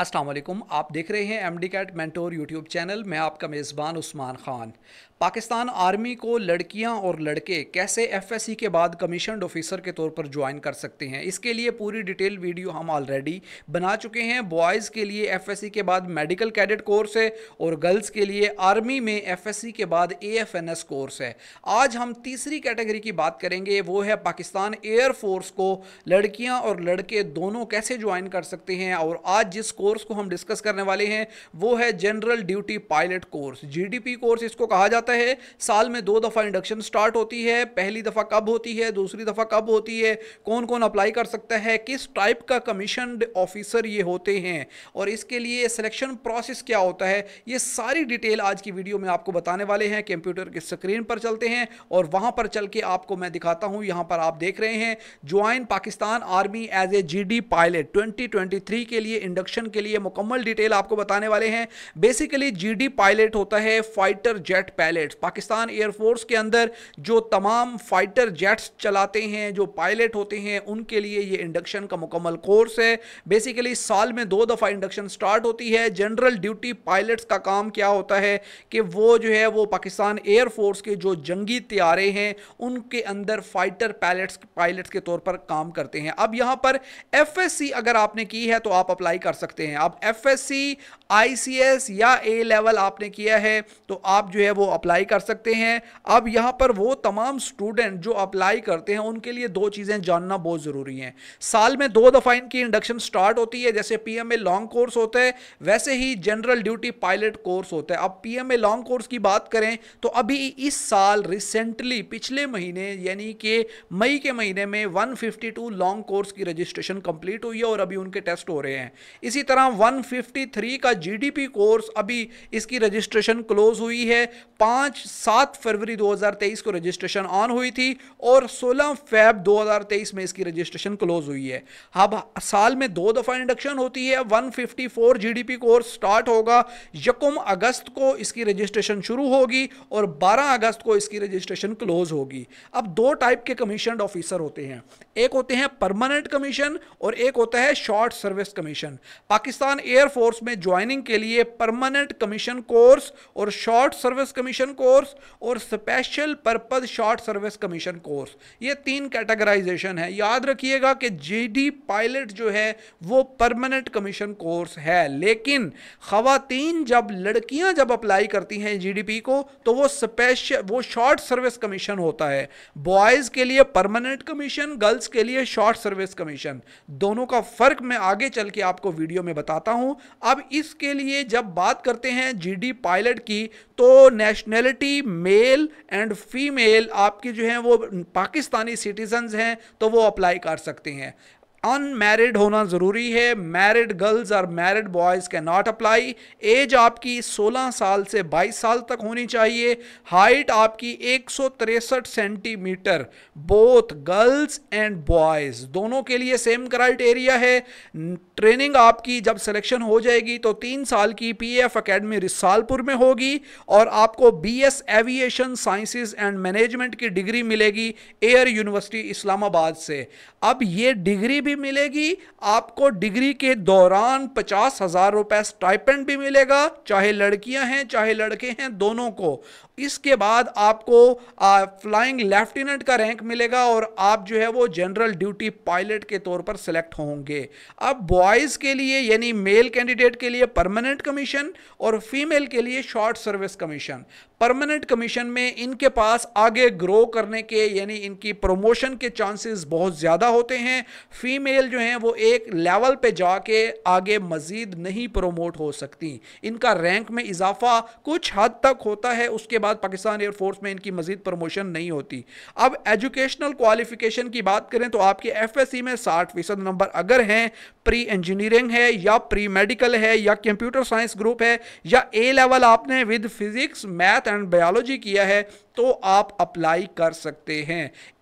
असलम आप देख रहे हैं M D CAT mentor YouTube channel मैं आपका मेज़बान उस्मान ख़ान पाकिस्तान आर्मी को लड़कियां और लड़के कैसे एफएससी के बाद कमीशनड ऑफिसर के तौर पर ज्वाइन कर सकते हैं इसके लिए पूरी डिटेल वीडियो हम ऑलरेडी बना चुके हैं बॉयज़ के लिए एफएससी के बाद मेडिकल कैडेट कोर्स है और गर्ल्स के लिए आर्मी में एफएससी के बाद एएफएनएस कोर्स है आज हम तीसरी कैटेगरी की बात करेंगे वो है पाकिस्तान एयरफोर्स को लड़कियाँ और लड़के दोनों कैसे ज्वाइन कर सकते हैं और आज जिस कोर्स को हम डिस्कस करने वाले हैं वो है general duty pilot course GDP course इसको कहा जाता है साल में दो दफ़ा इंडक्शन स्टार्ट होती है पहली दफ़ा कब होती है दूसरी दफ़ा कब होती है कौन कौन अप्लाई कर सकता है किस टाइप का कमीशन ऑफिसर ये होते हैं और इसके लिए सिलेक्शन प्रोसेस क्या होता है ये सारी डिटेल आज की वीडियो में आपको बताने वाले हैं कंप्यूटर की स्क्रीन पर चलते हैं और वहाँ पर चल के आपको मैं दिखाता हूँ यहाँ पर आप देख रहे हैं join Pakistan army as a G pilot 2023 के लिए इंडक्शन के लिए मुकम्मल डिटेल आपको बताने वाले हैं बेसिकली जीडी पायलट होता है fighter jet pilot Pakistan air force के अंदर जो तमाम फाइटर जेट्स चलाते हैं जो पायलट होते हैं उनके लिए ये इंडक्शन का मुकम्मल कोर्स है बेसिकली साल में दो दफ़ा इंडक्शन स्टार्ट होती है जनरल ड्यूटी पायलट्स का काम क्या होता है कि वो जो है वो पाकिस्तान एयरफोर्स के जो जंगी त्यारे हैं उनके अंदर फाइटर पायलट्स पायलट्स के तौर पर काम करते हैं अब यहाँ पर एफ अगर आपने की है तो आप अप्लाई कर सकते हैं सकते हैं आप F S C I C S या ए लेवल आपने किया है तो आप जो है वो अप्लाई कर सकते हैं अब यहाँ पर वो तमाम स्टूडेंट जो अप्लाई करते हैं उनके लिए दो चीज़ें जानना बहुत ज़रूरी हैं साल में दो दफ़ा इनकी इंडक्शन स्टार्ट होती है जैसे P M A long course होता है वैसे ही जनरल ड्यूटी पायलट कोर्स होता है अब P M A long course की बात करें तो अभी इस साल रिसेंटली पिछले महीने यानी कि मई के महीने में one fifty two long course की रजिस्ट्रेशन कम्प्लीट हुई है और अभी उनके टेस्ट हो रहे हैं इसी तरह 153 का जीडीपी कोर्स अभी इसकी रजिस्ट्रेशन क्लोज हुई है पाँच सात फरवरी 2023 को रजिस्ट्रेशन ऑन हुई थी और 16 फेब 2023 में इसकी रजिस्ट्रेशन क्लोज हुई है अब साल में दो दफ़ा इंडक्शन होती है 154 जीडीपी कोर्स स्टार्ट होगा यकुम अगस्त को इसकी रजिस्ट्रेशन शुरू होगी और बारह अगस्त को इसकी रजिस्ट्रेशन क्लोज होगी अब दो टाइप के कमीशन ऑफिसर होते हैं एक होते हैं परमानेंट कमीशन और एक होता है short service commission Pakistan air force में ज्वाइनिंग के लिए परमानेंट कमीशन कोर्स और शॉर्ट सर्विस कमीशन कोर्स और special purpose short service commission course ये तीन कैटेगराइजेशन है याद रखिएगा कि जीडी पायलट जो है वो परमानेंट कमीशन कोर्स है लेकिन खातन जब लड़कियां जब अप्लाई करती हैं जी को तो वो स्पेशल वो शॉर्ट सर्विस कमीशन होता है बॉयज़ के लिए परमानेंट कमीशन गर्ल्स के लिए शॉर्ट सर्विस कमीशन दोनों का फ़र्क मैं आगे चल के आपको वीडियो में में बताता हूं अब इसके लिए जब बात करते हैं जीडी पायलट की तो नेशनैलिटी मेल एंड फीमेल आपकी जो है वो पाकिस्तानी सिटीजन हैं तो वो अप्लाई कर सकते हैं अनमैरिड होना ज़रूरी है मैरिड गर्ल्स और married boys can not apply age आपकी 16 साल से 22 साल तक होनी चाहिए हाइट आपकी एक centimetre both girls and boys दोनों के लिए सेम क्राइटेरिया है ट्रेनिंग आपकी जब सिलेक्शन हो जाएगी तो तीन साल की पी एफ अकेडमी रिसालपुर में होगी और आपको B S aviation sciences and management की डिग्री मिलेगी एयर यूनिवर्सिटी इस्लामाबाद से अब ये डिग्री भी भी मिलेगी आपको डिग्री के दौरान पचास हज़ार रुपए स्टाइपेंड भी मिलेगा चाहे लड़कियां हैं चाहे लड़के हैं दोनों को इसके बाद आपको आ, फ्लाइंग लेफ्टिनेंट का रैंक मिलेगा और आप जो है वो जनरल ड्यूटी पायलट के तौर पर सिलेक्ट होंगे अब बॉयज़ के लिए यानी मेल कैंडिडेट के लिए परमानेंट कमीशन और फीमेल के लिए short service commission permanent commission में इनके पास आगे ग्रो करने के यानी इनकी प्रमोशन के चांसेस बहुत ज़्यादा होते हैं फीमेल जो हैं वो एक लेवल पे जाके आगे मज़ीद नहीं प्रमोट हो सकती इनका रैंक में इजाफा कुछ हद तक होता है उसके बाद पाकिस्तान एयरफोर्स में इनकी मज़ीद प्रमोशन नहीं होती अब एजुकेशनल क्वालिफिकेशन की बात करें तो आपके एफ में साठ फीसद नंबर अगर हैं प्री इंजीनियरिंग है या प्री मेडिकल है या कंप्यूटर साइंस ग्रुप है या ए लेवल आपने with physics math and biology किया है तो आप अप्लाई कर सकते हैं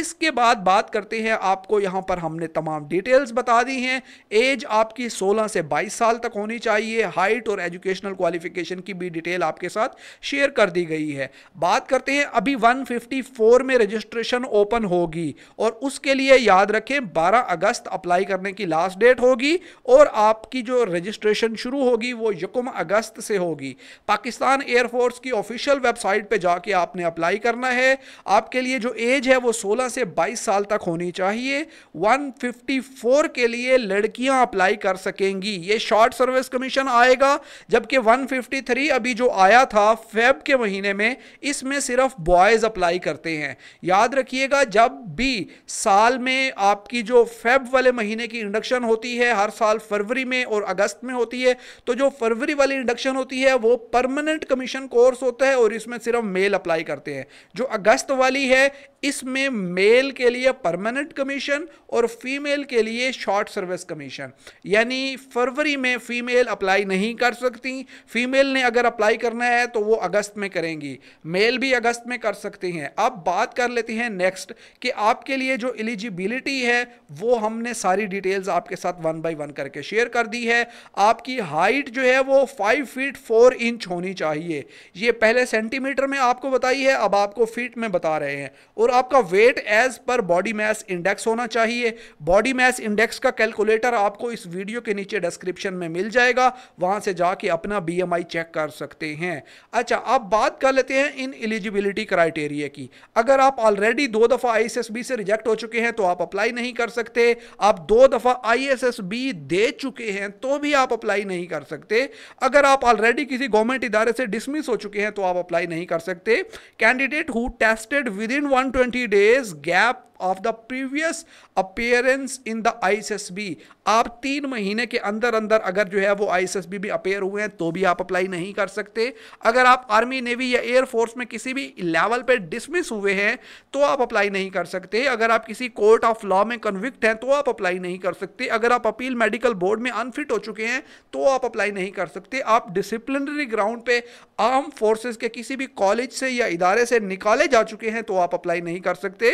इसके बाद बात करते हैं आपको यहाँ पर हमने तमाम डिटेल्स बता दी हैं एज आपकी 16 से 22 साल तक होनी चाहिए हाइट और एजुकेशनल क्वालिफिकेशन की भी डिटेल आपके साथ शेयर कर दी गई है बात करते हैं अभी 154 में रजिस्ट्रेशन ओपन होगी और उसके लिए याद रखें 12 अगस्त अप्लाई करने की लास्ट डेट होगी और आपकी जो रजिस्ट्रेशन शुरू होगी वो यकुम अगस्त से होगी पाकिस्तान एयरफोर्स की ऑफिशियल वेबसाइट पे जाके आपने अप्लाई करना है आपके लिए जो एज है वो 16 से 22 साल तक होनी चाहिए 154 के लिए लड़कियां अप्लाई कर सकेंगी ये शॉर्ट सर्विस कमीशन आएगा जबकि 153 अभी जो आया था फेब के महीने में इसमें सिर्फ बॉयज़ अप्लाई करते हैं याद रखिएगा जब भी साल में आपकी जो फेब वाले महीने की इंडक्शन होती है हर साल फरवरी में और अगस्त में होती है तो जो फरवरी वाली इंडक्शन होती है वो परमानेंट कमीशन कोर्स होता है और और इसमें सिर्फ मेल अप्लाई करते हैं जो अगस्त वाली है इसमें मेल के लिए परमानेंट कमीशन और फीमेल के लिए शॉर्ट सर्विस कमीशन यानी फरवरी में फीमेल अप्लाई नहीं कर सकती फीमेल ने अगर अप्लाई करना है तो वो अगस्त में करेंगी मेल भी अगस्त में कर सकते हैं अब बात कर लेते हैं नेक्स्ट कि आपके लिए जो एलिजिबिलिटी है वो हमने सारी डिटेल्स आपके साथ वन बाई वन करके शेयर कर दी है आपकी हाइट जो है वो फाइव फीट फोर इंच होनी चाहिए ये पहले सेंटीमीटर में आपको बताई है अब आपको फीट में बता रहे हैं और आपका weight as per body mass index होना चाहिए बॉडी मैस इंडेक्स का कैलकुलेटर आपको इस वीडियो के नीचे डिस्क्रिप्शन में मिल जाएगा वहां से जाके अपना बीएमआई चेक कर सकते हैं अच्छा अब बात कर लेते हैं इन एलिजिबिलिटी क्राइटेरिया की अगर आप ऑलरेडी दो दफ़ा आई से रिजेक्ट हो चुके हैं तो आप अप्लाई नहीं कर सकते आप दो दफ़ा आई दे चुके हैं तो भी आप अप्लाई नहीं कर सकते अगर आप ऑलरेडी किसी गवर्नमेंट इदारे से डिसमिस हो चुके हैं तो आप अप्लाई नहीं कर सकते candidate who tested within one days gap of the previous appearance in the ISSB आप तीन महीने के अंदर अंदर अगर जो है वो आईएसएसबी भी अपेयर हुए हैं तो भी आप अप्लाई नहीं कर सकते अगर आप आर्मी नेवी या एयरफोर्स में किसी भी लेवल पर डिसमिस हुए हैं तो आप अप्लाई नहीं कर सकते अगर आप किसी कोर्ट ऑफ लॉ में कन्विक्ट हैं तो आप अप्लाई नहीं कर सकते अगर आप अपील मेडिकल बोर्ड में अनफिट हो चुके हैं तो आप अप्लाई नहीं कर सकते आप डिसिप्लिनरी ग्राउंड पे आर्म फोर्सेस के किसी भी कॉलेज से या इदारे से निकाले जा चुके हैं तो आप अप्लाई नहीं कर सकते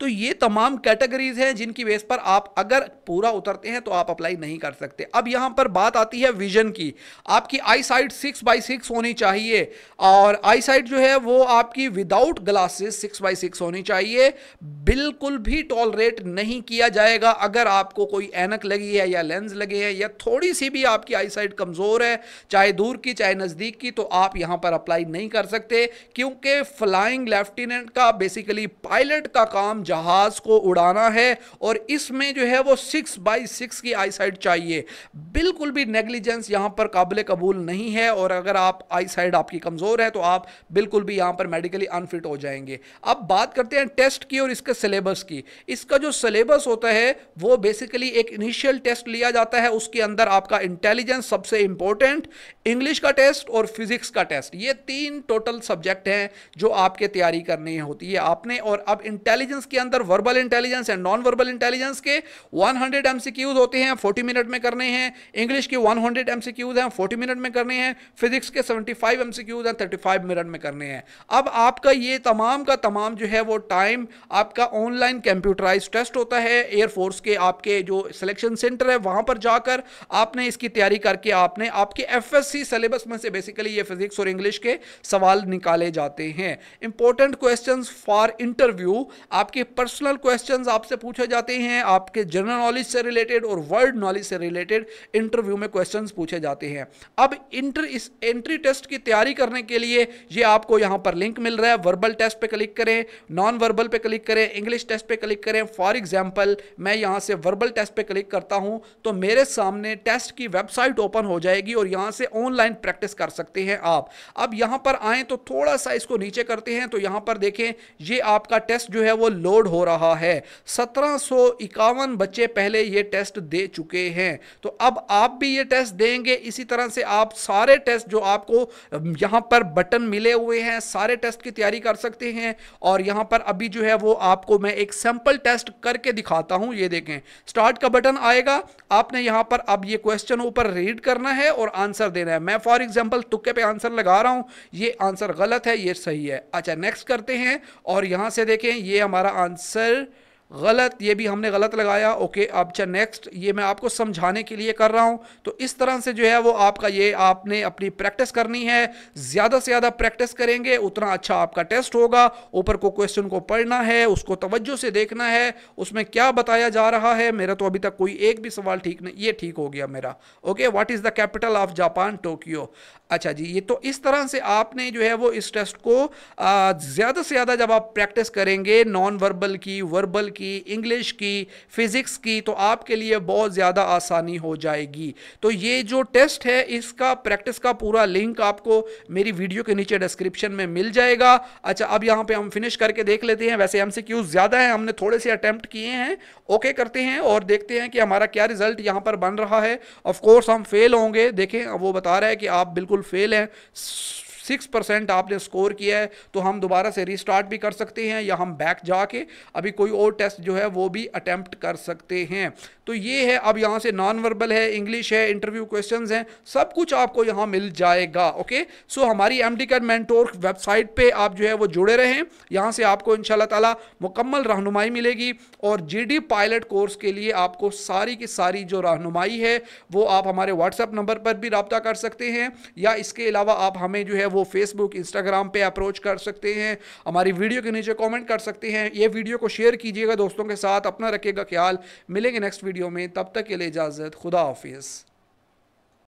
तो ये तमाम कैटेगरीज हैं जिनकी बेस पर आप अगर पूरा उतरते हैं तो आप अप्लाई नहीं कर सकते अब यहां पर बात आती है विजन की आपकी eye sight six by six होनी चाहिए और आई साइट जो है वो आपकी without glasses six by six होनी चाहिए बिल्कुल भी टॉलरेट नहीं किया जाएगा अगर आपको कोई एनक लगी है या लेंस लगे हैं या थोड़ी सी भी आपकी आई साइट कमज़ोर है चाहे दूर की चाहे नज़दीक की तो आप यहां पर अप्लाई नहीं कर सकते क्योंकि फ्लाइंग लेफ्टिनेंट का बेसिकली पायलट का काम जहाज़ को उड़ाना है और इसमें जो है वो सिक्स बाई सिक्स की आईसाइट चाहिए बिल्कुल भी नेग्लिजेंस यहाँ पर काबिल कबूल नहीं है और अगर आप आईसाइट आपकी कमज़ोर है तो आप बिल्कुल भी यहाँ पर मेडिकली अनफिट हो जाएंगे अब बात करते हैं टेस्ट की और इसके सिलेबस की इसका जो सिलेबस होता है वो बेसिकली एक इनिशियल टेस्ट लिया जाता है उसके अंदर आपका इंटेलिजेंस सबसे इंपॉर्टेंट इंग्लिश का टेस्ट और फिजिक्स का टेस्ट ये तीन टोटल सब्जेक्ट हैं जो आपके तैयारी करनी होती है आपने और अब इंटेलिजेंस इंटेलिजेंस के अंदर verbal intelligence and non verbal intelligence के 100 हंड्रेड होते हैं 40 मिनट में करने हैं इंग्लिश के 100 हंड्रेड हैं 40 मिनट में करने हैं फिजिक्स के 75 फाइव हैं 35 मिनट में करने हैं अब आपका ये तमाम का तमाम जो है वो टाइम आपका ऑनलाइन कंप्यूटराइज टेस्ट होता है एयरफोर्स के आपके जो सिलेक्शन सेंटर है वहाँ पर जाकर आपने इसकी तैयारी करके आपने आपके एफ सिलेबस में से बेसिकली ये फिजिक्स और इंग्लिश के सवाल निकाले जाते हैं इंपॉर्टेंट क्वेश्चन फॉर इंटरव्यू आपके पर्सनल क्वेश्चंस आपसे पूछे जाते हैं आपके जनरल नॉलेज से रिलेटेड और वर्ल्ड नॉलेज से रिलेटेड इंटरव्यू में क्वेश्चंस पूछे जाते हैं अब इंटर इस एंट्री टेस्ट की तैयारी करने के लिए ये आपको यहाँ पर लिंक मिल रहा है वर्बल टेस्ट पे क्लिक करें नॉन वर्बल पे क्लिक करें इंग्लिश टेस्ट पे क्लिक करें फॉर एग्जाम्पल मैं यहाँ से वर्बल टेस्ट पे क्लिक करता हूँ तो मेरे सामने टेस्ट की वेबसाइट ओपन हो जाएगी और यहाँ से ऑनलाइन प्रैक्टिस कर सकते हैं आप अब यहाँ पर आएँ तो थोड़ा सा इसको नीचे करते हैं तो यहाँ पर देखें ये आपका टेस्ट जो है वो लोड हो रहा है सत्रह बच्चे पहले ये टेस्ट दे चुके हैं तो अब आप भी ये टेस्ट देंगे इसी तरह से आप सारे टेस्ट जो आपको यहाँ पर बटन मिले हुए हैं सारे टेस्ट की तैयारी कर सकते हैं और यहाँ पर अभी जो है वो आपको मैं एक सैम्पल टेस्ट करके दिखाता हूँ ये देखें स्टार्ट का बटन आएगा आपने यहाँ पर अब ये क्वेश्चन ऊपर रीड करना है और आंसर देना है मैं फॉर एग्जाम्पल तुक्के पे आंसर लगा रहा हूँ ये आंसर गलत है ये सही है अच्छा नेक्स्ट करते हैं और यहाँ से देखें ये हमारा हमारा आंसर गलत ये भी हमने गलत लगाया ओके अब अच्छा नेक्स्ट ये मैं आपको समझाने के लिए कर रहा हूँ तो इस तरह से जो है वो आपका ये आपने अपनी प्रैक्टिस करनी है ज़्यादा से ज़्यादा प्रैक्टिस करेंगे उतना अच्छा आपका टेस्ट होगा ऊपर को क्वेश्चन को पढ़ना है उसको तवज्जो से देखना है उसमें क्या बताया जा रहा है मेरा तो अभी तक कोई एक भी सवाल ठीक नहीं ये ठीक हो गया मेरा okay what is the capital of Japan Tokyo अच्छा जी ये तो इस तरह से आपने जो है वो इस टेस्ट को ज़्यादा से ज़्यादा जब आप प्रैक्टिस करेंगे नॉन वर्बल की वर्बल की इंग्लिश की फ़िज़िक्स की तो आपके लिए बहुत ज़्यादा आसानी हो जाएगी तो ये जो टेस्ट है इसका प्रैक्टिस का पूरा लिंक आपको मेरी वीडियो के नीचे डिस्क्रिप्शन में मिल जाएगा अच्छा अब यहाँ पे हम फिनिश करके देख लेते हैं वैसे हमसे क्यों ज़्यादा है हमने थोड़े से अटैम्प्ट किए हैं ओके करते हैं और देखते हैं कि हमारा क्या रिजल्ट यहाँ पर बन रहा है ऑफकोर्स हम फेल होंगे देखें वो बता रहा है कि आप बिल्कुल फेल हैं सिक्स परसेंट आपने स्कोर किया है तो हम दोबारा से रिस्टार्ट भी कर सकते हैं या हम बैक जाके अभी कोई और टेस्ट जो है वो भी अटैम्प्ट कर सकते हैं तो ये है अब यहाँ से नॉन वर्बल है इंग्लिश है इंटरव्यू क्वेश्चन हैं सब कुछ आपको यहाँ मिल जाएगा ओके सो हमारी M D CAT mentor website पर आप जो है वो जुड़े रहें यहाँ से आपको इन ताला मुकम्मल रहनुमाई मिलेगी और जी डी पायलट कोर्स के लिए आपको सारी की सारी जो रहनुमाई है वो आप हमारे व्हाट्सएप नंबर पर भी रबता कर सकते हैं या इसके अलावा आप हमें जो है वो वो फेसबुक इंस्टाग्राम पे अप्रोच कर सकते हैं हमारी वीडियो के नीचे कमेंट कर सकते हैं ये वीडियो को शेयर कीजिएगा दोस्तों के साथ अपना रखेगा ख्याल मिलेंगे नेक्स्ट वीडियो में तब तक के लिए इजाज़त खुदा हाफिज़